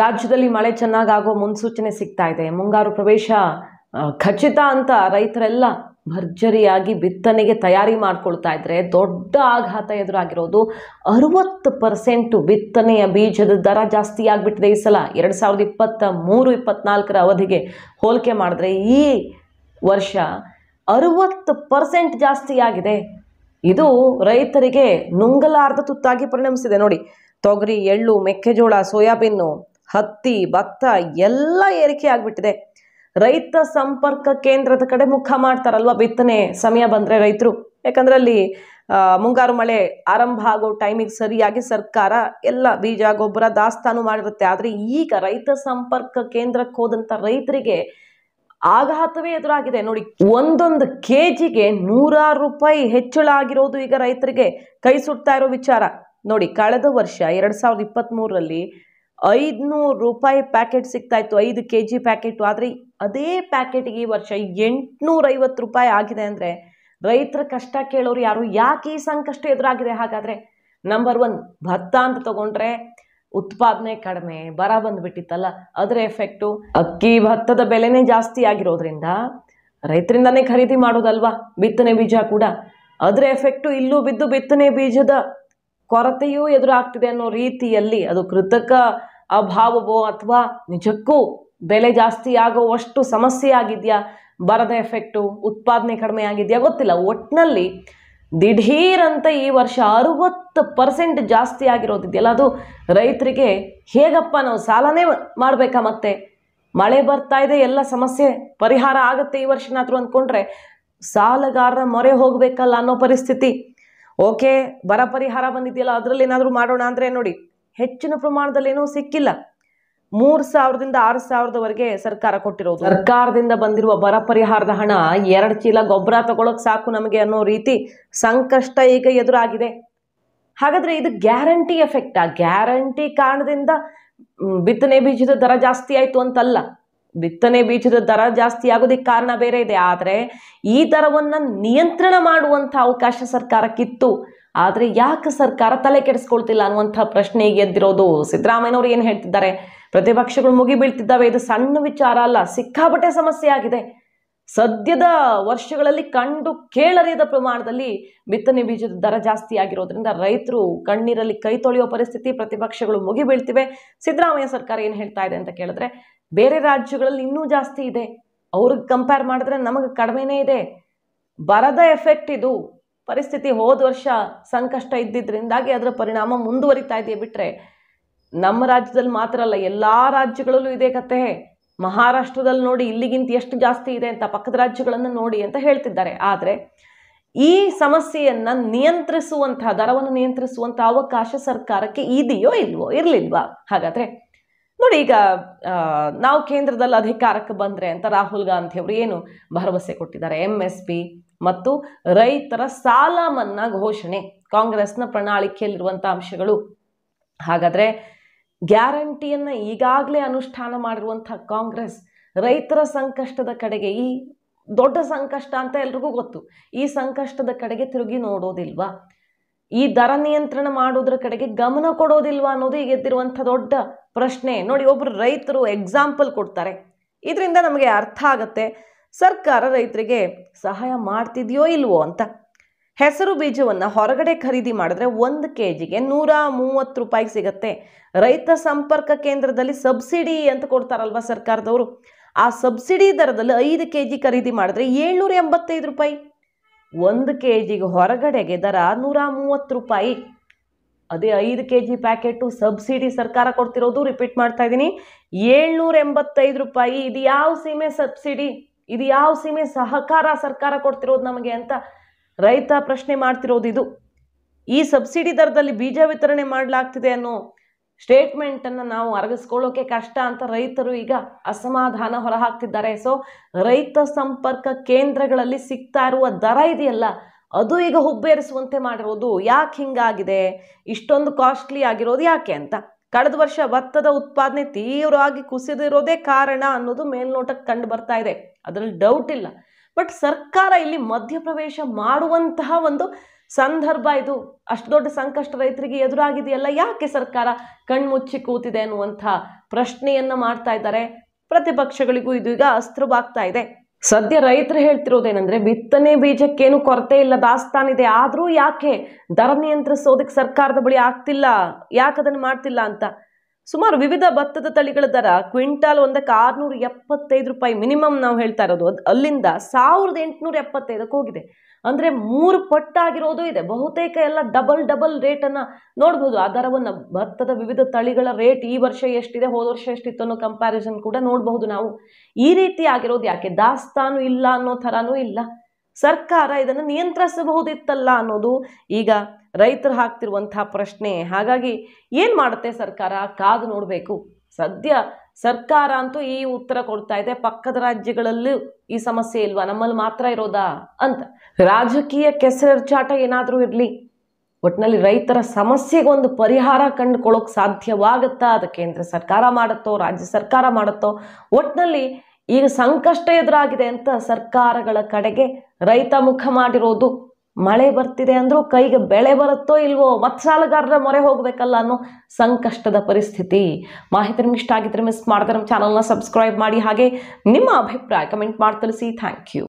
ರಾಜ್ಯದಲ್ಲಿ ಮಳೆ ಚೆನ್ನಾಗಾಗೋ ಮುನ್ಸೂಚನೆ ಸಿಗ್ತಾ ಇದೆ ಮುಂಗಾರು ಪ್ರವೇಶ ಖಚಿತ ಅಂತ ರೈತರೆಲ್ಲ ಭರ್ಜರಿಯಾಗಿ ಬಿತ್ತನೆಗೆ ತಯಾರಿ ಮಾಡ್ಕೊಳ್ತಾ ಇದ್ರೆ ದೊಡ್ಡ ಆಘಾತ ಎದುರಾಗಿರೋದು ಅರುವತ್ತು ಪರ್ಸೆಂಟು ಬಿತ್ತನೆಯ ಬೀಜದ ದರ ಜಾಸ್ತಿ ಆಗಿಬಿಟ್ಟಿದೆ ಈ ಸಲ ಎರಡು ಸಾವಿರದ ಇಪ್ಪತ್ತ ಮೂರು ಇಪ್ಪತ್ನಾಲ್ಕರ ಅವಧಿಗೆ ಹೋಲಿಕೆ ಮಾಡಿದ್ರೆ ಈ ವರ್ಷ ಅರುವತ್ತು ಪರ್ಸೆಂಟ್ ಜಾಸ್ತಿ ಆಗಿದೆ ಇದು ರೈತರಿಗೆ ನುಂಗಲಾರ್ಧ ತುತ್ತಾಗಿ ಪರಿಣಮಿಸಿದೆ ನೋಡಿ ತೊಗರಿ ಎಳ್ಳು ಮೆಕ್ಕೆಜೋಳ ಸೋಯಾಬೀನು ಹತ್ತಿ ಭತ್ತ ಎಲ್ಲ ಏರಿಕೆ ಆಗ್ಬಿಟ್ಟಿದೆ ರೈತ ಸಂಪರ್ಕ ಕೇಂದ್ರದ ಕಡೆ ಮುಖ ಮಾಡ್ತಾರಲ್ವ ಬಿತ್ತನೆ ಸಮಯ ಬಂದ್ರೆ ರೈತರು ಯಾಕಂದ್ರೆ ಅಲ್ಲಿ ಮುಂಗಾರು ಮಳೆ ಆರಂಭ ಆಗೋ ಟೈಮಿಗೆ ಸರಿಯಾಗಿ ಸರ್ಕಾರ ಎಲ್ಲ ಬೀಜ ಗೊಬ್ಬರ ದಾಸ್ತಾನು ಮಾಡಿರುತ್ತೆ ಆದ್ರೆ ಈಗ ರೈತ ಸಂಪರ್ಕ ಕೇಂದ್ರಕ್ಕೆ ಹೋದಂತ ರೈತರಿಗೆ ಆಘಾತವೇ ಎದುರಾಗಿದೆ ನೋಡಿ ಒಂದೊಂದು ಕೆ ಜಿಗೆ ನೂರಾರು ರೂಪಾಯಿ ಹೆಚ್ಚಳ ಆಗಿರೋದು ಈಗ ರೈತರಿಗೆ ಕೈ ಸುಡ್ತಾ ಇರೋ ವಿಚಾರ ನೋಡಿ ಕಳೆದ ವರ್ಷ ಎರಡ್ ಸಾವಿರದ ಮೂರರಲ್ಲಿ ಐದುನೂರು ರೂಪಾಯಿ ಪ್ಯಾಕೆಟ್ ಸಿಗ್ತಾ ಇತ್ತು ಐದು ಕೆ ಜಿ ಪ್ಯಾಕೆಟು ಆದರೆ ಅದೇ ಪ್ಯಾಕೆಟ್ಗೆ ಈ ವರ್ಷ ಎಂಟುನೂರೈವತ್ತು ರೂಪಾಯಿ ಆಗಿದೆ ಅಂದರೆ ರೈತರ ಕಷ್ಟ ಕೇಳೋರು ಯಾರು ಯಾಕೆ ಈ ಸಂಕಷ್ಟ ಎದುರಾಗಿದೆ ಹಾಗಾದರೆ ನಂಬರ್ ಒನ್ ಭತ್ತ ಅಂತ ತಗೊಂಡ್ರೆ ಉತ್ಪಾದನೆ ಕಡಿಮೆ ಬರ ಬಂದ್ಬಿಟ್ಟಿತ್ತಲ್ಲ ಅದರ ಎಫೆಕ್ಟು ಅಕ್ಕಿ ಭತ್ತದ ಬೆಲೆನೇ ಜಾಸ್ತಿ ಆಗಿರೋದ್ರಿಂದ ರೈತರಿಂದನೇ ಖರೀದಿ ಮಾಡೋದಲ್ವಾ ಬಿತ್ತನೆ ಬೀಜ ಕೂಡ ಅದರ ಎಫೆಕ್ಟು ಇಲ್ಲೂ ಬಿದ್ದು ಬಿತ್ತನೆ ಬೀಜದ ಕೊರತೆಯೂ ಎದುರಾಗ್ತಿದೆ ಅನ್ನೋ ರೀತಿಯಲ್ಲಿ ಅದು ಕೃತಕ ಅಭಾವವೋ ಅಥವಾ ನಿಜಕ್ಕೂ ಬೆಲೆ ಜಾಸ್ತಿ ಆಗುವಷ್ಟು ಸಮಸ್ಯೆ ಆಗಿದೆಯಾ ಬರದ ಎಫೆಕ್ಟು ಉತ್ಪಾದನೆ ಕಡಿಮೆ ಆಗಿದೆಯಾ ಗೊತ್ತಿಲ್ಲ ಒಟ್ಟಿನಲ್ಲಿ ದಿಢೀರಂತೆ ಈ ವರ್ಷ ಅರುವತ್ತು ಪರ್ಸೆಂಟ್ ಜಾಸ್ತಿ ಆಗಿರೋದಿದೆಯಲ್ಲ ಅದು ರೈತರಿಗೆ ಹೇಗಪ್ಪ ನಾವು ಸಾಲನೇ ಮಾಡಬೇಕಾ ಮತ್ತೆ ಮಳೆ ಬರ್ತಾ ಇದೆ ಎಲ್ಲ ಸಮಸ್ಯೆ ಪರಿಹಾರ ಆಗುತ್ತೆ ಈ ವರ್ಷನಾದರೂ ಅಂದ್ಕೊಂಡ್ರೆ ಸಾಲಗಾರರ ಮೊರೆ ಹೋಗಬೇಕಲ್ಲ ಅನ್ನೋ ಪರಿಸ್ಥಿತಿ ಓಕೆ ಬರ ಪರಿಹಾರ ಬಂದಿದೆಯಲ್ಲ ಅದರಲ್ಲಿ ಏನಾದರೂ ಮಾಡೋಣ ಅಂದರೆ ನೋಡಿ ಹೆಚ್ಚಿನ ಪ್ರಮಾಣದಲ್ಲಿ ಏನೂ ಸಿಕ್ಕಿಲ್ಲ ಮೂರ್ ಸಾವಿರದಿಂದ ಆರು ಸಾವಿರದವರೆಗೆ ಸರ್ಕಾರ ಕೊಟ್ಟಿರೋದು ಸರ್ಕಾರದಿಂದ ಬಂದಿರುವ ಬರ ಪರಿಹಾರದ ಹಣ ಎರಡು ಚೀಲ ಗೊಬ್ಬರ ತಗೊಳಕ್ ಸಾಕು ನಮಗೆ ಅನ್ನೋ ರೀತಿ ಸಂಕಷ್ಟ ಈಗ ಎದುರಾಗಿದೆ ಹಾಗಾದ್ರೆ ಇದು ಗ್ಯಾರಂಟಿ ಎಫೆಕ್ಟ್ ಆ ಗ್ಯಾರಂಟಿ ಕಾರಣದಿಂದ ಬಿತ್ತನೆ ಬೀಜದ ದರ ಜಾಸ್ತಿ ಆಯ್ತು ಅಂತಲ್ಲ ಬಿತ್ತನೆ ಬೀಜದ ದರ ಜಾಸ್ತಿ ಆಗೋದಿಕ್ಕೆ ಕಾರಣ ಬೇರೆ ಇದೆ ಆದರೆ ಈ ದರವನ್ನು ನಿಯಂತ್ರಣ ಮಾಡುವಂಥ ಅವಕಾಶ ಸರ್ಕಾರಕ್ಕಿತ್ತು ಆದರೆ ಯಾಕೆ ಸರ್ಕಾರ ತಲೆ ಕೆಡಿಸ್ಕೊಳ್ತಿಲ್ಲ ಅನ್ನುವಂಥ ಪ್ರಶ್ನೆ ಎದ್ದಿರೋದು ಸಿದ್ದರಾಮಯ್ಯನವರು ಏನು ಹೇಳ್ತಿದ್ದಾರೆ ಪ್ರತಿಪಕ್ಷಗಳು ಮುಗಿ ಬೀಳ್ತಿದ್ದಾವೆ ಇದು ಸಣ್ಣ ವಿಚಾರ ಅಲ್ಲ ಸಿಕ್ಕಾಪಟ್ಟೆ ಸಮಸ್ಯೆ ಆಗಿದೆ ಸದ್ಯದ ವರ್ಷಗಳಲ್ಲಿ ಕಂಡು ಕೇಳರಿಯದ ಪ್ರಮಾಣದಲ್ಲಿ ಬಿತ್ತನೆ ಬೀಜದ ದರ ಜಾಸ್ತಿ ಆಗಿರೋದ್ರಿಂದ ರೈತರು ಕಣ್ಣೀರಲ್ಲಿ ಕೈ ತೊಳೆಯೋ ಪರಿಸ್ಥಿತಿ ಪ್ರತಿಪಕ್ಷಗಳು ಮುಗಿ ಬೀಳ್ತಿವೆ ಸಿದ್ದರಾಮಯ್ಯ ಸರ್ಕಾರ ಏನು ಹೇಳ್ತಾ ಇದೆ ಅಂತ ಕೇಳಿದ್ರೆ ಬೇರೆ ರಾಜ್ಯಗಳಲ್ಲಿ ಇನ್ನೂ ಜಾಸ್ತಿ ಇದೆ ಅವ್ರಿಗೆ ಕಂಪೇರ್ ಮಾಡಿದ್ರೆ ನಮಗೆ ಕಡಿಮೆನೇ ಇದೆ ಬರದ ಎಫೆಕ್ಟ್ ಇದು ಪರಿಸ್ಥಿತಿ ಹೋದ ವರ್ಷ ಸಂಕಷ್ಟ ಇದ್ದಿದ್ದರಿಂದಾಗಿ ಅದರ ಪರಿಣಾಮ ಮುಂದುವರಿತಾ ಇದೆಯೇ ಬಿಟ್ಟರೆ ನಮ್ಮ ರಾಜ್ಯದಲ್ಲಿ ಮಾತ್ರ ಅಲ್ಲ ಎಲ್ಲ ರಾಜ್ಯಗಳಲ್ಲೂ ಇದೇ ಕತೆ ಮಹಾರಾಷ್ಟ್ರದಲ್ಲಿ ನೋಡಿ ಇಲ್ಲಿಗಿಂತ ಎಷ್ಟು ಜಾಸ್ತಿ ಇದೆ ಅಂತ ಪಕ್ಕದ ರಾಜ್ಯಗಳನ್ನು ನೋಡಿ ಅಂತ ಹೇಳ್ತಿದ್ದಾರೆ ಆದರೆ ಈ ಸಮಸ್ಯೆಯನ್ನು ನಿಯಂತ್ರಿಸುವಂತಹ ದರವನ್ನು ನಿಯಂತ್ರಿಸುವಂಥ ಅವಕಾಶ ಸರ್ಕಾರಕ್ಕೆ ಇದೆಯೋ ಇಲ್ವೋ ಇರಲಿಲ್ವಾ ಹಾಗಾದರೆ ನೋಡಿ ಈಗ ನಾವು ಕೇಂದ್ರದಲ್ಲಿ ಅಧಿಕಾರಕ್ಕೆ ಬಂದರೆ ಅಂತ ರಾಹುಲ್ ಗಾಂಧಿ ಅವರು ಏನು ಭರವಸೆ ಕೊಟ್ಟಿದ್ದಾರೆ ಎಂ ಎಸ್ ಪಿ ಮತ್ತು ರೈತರ ಸಾಲ ಮನ್ನಾ ಘೋಷಣೆ ಕಾಂಗ್ರೆಸ್ನ ಪ್ರಣಾಳಿಕೆಯಲ್ಲಿರುವಂಥ ಅಂಶಗಳು ಹಾಗಾದರೆ ಗ್ಯಾರಂಟಿಯನ್ನು ಈಗಾಗಲೇ ಅನುಷ್ಠಾನ ಮಾಡಿರುವಂಥ ಕಾಂಗ್ರೆಸ್ ರೈತರ ಸಂಕಷ್ಟದ ಕಡೆಗೆ ಈ ದೊಡ್ಡ ಸಂಕಷ್ಟ ಅಂತ ಎಲ್ರಿಗೂ ಗೊತ್ತು ಈ ಸಂಕಷ್ಟದ ಕಡೆಗೆ ತಿರುಗಿ ನೋಡೋದಿಲ್ವಾ ಈ ದರ ನಿಯಂತ್ರಣ ಮಾಡೋದ್ರ ಕಡೆಗೆ ಗಮನ ಕೊಡೋದಿಲ್ವಾ ಅನ್ನೋದು ಈಗ ಎದ್ದಿರುವಂಥ ದೊಡ್ಡ ಪ್ರಶ್ನೆ ನೋಡಿ ಒಬ್ಬರು ರೈತರು ಎಕ್ಸಾಂಪಲ್ ಕೊಡ್ತಾರೆ ಇದರಿಂದ ನಮಗೆ ಅರ್ಥ ಆಗುತ್ತೆ ಸರ್ಕಾರ ರೈತರಿಗೆ ಸಹಾಯ ಮಾಡ್ತಿದೆಯೋ ಇಲ್ವೋ ಅಂತ ಹೆಸರು ಬೀಜವನ್ನು ಹೊರಗಡೆ ಖರೀದಿ ಮಾಡಿದ್ರೆ ಒಂದು ಕೆ ಜಿಗೆ ನೂರ ಮೂವತ್ತು ರೂಪಾಯಿ ಸಿಗತ್ತೆ ರೈತ ಸಂಪರ್ಕ ಕೇಂದ್ರದಲ್ಲಿ ಸಬ್ಸಿಡಿ ಅಂತ ಕೊಡ್ತಾರಲ್ವ ಸರ್ಕಾರದವರು ಆ ಸಬ್ಸಿಡಿ ದರದಲ್ಲಿ ಐದು ಕೆ ಜಿ ಖರೀದಿ ಮಾಡಿದ್ರೆ ಏಳ್ನೂರ ಎಂಬತ್ತೈದು ರೂಪಾಯಿ ಒಂದು ಕೆ ಜಿಗೆ ಹೊರಗಡೆಗೆ ದರ ನೂರ ಮೂವತ್ತು ರೂಪಾಯಿ ಅದೇ ಐದು ಕೆ ಜಿ ಪ್ಯಾಕೆಟು ಸಬ್ಸಿಡಿ ಸರ್ಕಾರ ಕೊಡ್ತಿರೋದು ರಿಪೀಟ್ ಮಾಡ್ತಾ ಇದ್ದೀನಿ ಏಳ್ನೂರ ಎಂಬತ್ತೈದು ರೂಪಾಯಿ ಇದು ಯಾವ ಸೀಮೆ ಸಬ್ಸಿಡಿ ಇದು ಯಾವ ಸೀಮೆ ಸಹಕಾರ ಸರ್ಕಾರ ಕೊಡ್ತಿರೋದು ನಮಗೆ ಅಂತ ರೈತ ಪ್ರಶ್ನೆ ಮಾಡ್ತಿರೋದು ಇದು ಈ ಸಬ್ಸಿಡಿ ದರದಲ್ಲಿ ಬೀಜ ವಿತರಣೆ ಮಾಡಲಾಗ್ತಿದೆ ಅನ್ನೋ ಸ್ಟೇಟ್ಮೆಂಟನ್ನು ನಾವು ಅರಗಿಸ್ಕೊಳ್ಳೋಕೆ ಕಷ್ಟ ಅಂತ ರೈತರು ಈಗ ಅಸಮಾಧಾನ ಹೊರಹಾಕ್ತಿದ್ದಾರೆ ಸೊ ರೈತ ಸಂಪರ್ಕ ಕೇಂದ್ರಗಳಲ್ಲಿ ಸಿಗ್ತಾ ಇರುವ ದರ ಇದೆಯಲ್ಲ ಅದು ಈಗ ಹುಬ್ಬೇರಿಸುವಂತೆ ಮಾಡಿರೋದು ಯಾಕೆ ಹಿಂಗಾಗಿದೆ ಇಷ್ಟೊಂದು ಕಾಸ್ಟ್ಲಿ ಆಗಿರೋದು ಯಾಕೆ ಅಂತ ಕಳೆದ ವರ್ಷ ಭತ್ತದ ಉತ್ಪಾದನೆ ತೀವ್ರವಾಗಿ ಕುಸಿದಿರೋದೇ ಕಾರಣ ಅನ್ನೋದು ಮೇಲ್ನೋಟಕ್ಕೆ ಕಂಡು ಬರ್ತಾ ಇದೆ ಅದರಲ್ಲಿ ಡೌಟ್ ಇಲ್ಲ ಬಟ್ ಸರ್ಕಾರ ಇಲ್ಲಿ ಮಧ್ಯಪ್ರವೇಶ ಮಾಡುವಂತಹ ಒಂದು ಸಂದರ್ಭ ಇದು ಅಷ್ಟು ದೊಡ್ಡ ಸಂಕಷ್ಟ ರೈತರಿಗೆ ಎದುರಾಗಿದೆಯಲ್ಲ ಯಾಕೆ ಸರ್ಕಾರ ಕಣ್ಮುಚ್ಚಿ ಕೂತಿದೆ ಅನ್ನುವಂಥ ಪ್ರಶ್ನೆಯನ್ನು ಮಾಡ್ತಾ ಇದ್ದಾರೆ ಪ್ರತಿಪಕ್ಷಗಳಿಗೂ ಇದೀಗ ಅಸ್ತ್ರವಾಗ್ತಾ ಇದೆ ಸದ್ಯ ರೈತರು ಹೇಳ್ತಿರೋದೇನಂದ್ರೆ ಬಿತ್ತನೆ ಬೀಜಕ್ಕೇನು ಕೊರತೆ ಇಲ್ಲ ದಾಸ್ತಾನಿದೆ ಆದರೂ ಯಾಕೆ ದರ ನಿಯಂತ್ರಿಸೋದಕ್ಕೆ ಸರ್ಕಾರದ ಬಳಿ ಆಗ್ತಿಲ್ಲ ಯಾಕೆ ಅದನ್ನು ಮಾಡ್ತಿಲ್ಲ ಅಂತ ಸುಮಾರು ವಿವಿಧ ಭತ್ತದ ತಳಿಗಳ ದರ ಕ್ವಿಂಟಾಲ್ ಒಂದಕ್ಕೆ ಆರ್ನೂರ ಎಪ್ಪತ್ತೈದು ರೂಪಾಯಿ ಮಿನಿಮಮ್ ನಾವು ಹೇಳ್ತಾ ಇರೋದು ಅಲ್ಲಿಂದ ಸಾವಿರದ ಎಂಟುನೂರ ಎಪ್ಪತ್ತೈದಕ್ಕೆ ಹೋಗಿದೆ ಅಂದರೆ ಮೂರು ಪಟ್ಟಾಗಿರೋದು ಇದೆ ಬಹುತೇಕ ಎಲ್ಲ ಡಬಲ್ ಡಬಲ್ ರೇಟನ್ನು ನೋಡ್ಬೋದು ಆ ದರವನ್ನು ಭತ್ತದ ವಿವಿಧ ತಳಿಗಳ ರೇಟ್ ಈ ವರ್ಷ ಎಷ್ಟಿದೆ ಹೋದ ವರ್ಷ ಎಷ್ಟಿತ್ತು ಅನ್ನೋ ಕಂಪ್ಯಾರಿಸನ್ ಕೂಡ ನೋಡಬಹುದು ನಾವು ಈ ರೀತಿ ಆಗಿರೋದು ಯಾಕೆ ದಾಸ್ತಾನು ಇಲ್ಲ ಅನ್ನೋ ಥರನೂ ಇಲ್ಲ ಸರ್ಕಾರ ಇದನ್ನು ನಿಯಂತ್ರಿಸಬಹುದಿತ್ತಲ್ಲ ಅನ್ನೋದು ಈಗ ರೈತರು ಹಾಕ್ತಿರುವಂಥ ಪ್ರಶ್ನೆ ಹಾಗಾಗಿ ಏನು ಮಾಡುತ್ತೆ ಸರ್ಕಾರ ಕಾದು ನೋಡಬೇಕು ಸದ್ಯ ಸರ್ಕಾರ ಅಂತೂ ಈ ಉತ್ತರ ಕೊಡ್ತಾ ಇದೆ ಪಕ್ಕದ ರಾಜ್ಯಗಳಲ್ಲೂ ಈ ಸಮಸ್ಯೆ ಇಲ್ವಾ ನಮ್ಮಲ್ಲಿ ಮಾತ್ರ ಇರೋದಾ ಅಂತ ರಾಜಕೀಯ ಚಾಟ ಏನಾದರೂ ಇರಲಿ ಒಟ್ಟಿನಲ್ಲಿ ರೈತರ ಸಮಸ್ಯೆಗೊಂದು ಪರಿಹಾರ ಕಂಡುಕೊಳ್ಳೋಕೆ ಸಾಧ್ಯವಾಗುತ್ತಾ ಅದು ಕೇಂದ್ರ ಸರ್ಕಾರ ಮಾಡುತ್ತೋ ರಾಜ್ಯ ಸರ್ಕಾರ ಮಾಡುತ್ತೋ ಒಟ್ಟಿನಲ್ಲಿ ಈಗ ಸಂಕಷ್ಟ ಎದುರಾಗಿದೆ ಅಂತ ಸರ್ಕಾರಗಳ ಕಡೆಗೆ ರೈತ ಮುಖ ಮಾಡಿರೋದು ಮಳೆ ಬರ್ತಿದೆ ಅಂದರೂ ಕೈಗೆ ಬೆಳೆ ಬರುತ್ತೋ ಇಲ್ವೋ ಮತ್ಸಾಲಗಾರರ ಮೊರೆ ಹೋಗಬೇಕಲ್ಲ ಅನ್ನೋ ಸಂಕಷ್ಟದ ಪರಿಸ್ಥಿತಿ ಮಾಹಿತಿ ನಿಮ್ಗೆ ಇಷ್ಟ ಆಗಿದ್ರೆ ಮಿಸ್ ಮಾಡಿದ್ರೆ ನಮ್ಮ ಚಾನಲ್ನ ಸಬ್ಸ್ಕ್ರೈಬ್ ಮಾಡಿ ಹಾಗೆ ನಿಮ್ಮ ಅಭಿಪ್ರಾಯ ಕಮೆಂಟ್ ಮಾಡಿ ತಿಳಿಸಿ ಥ್ಯಾಂಕ್ ಯು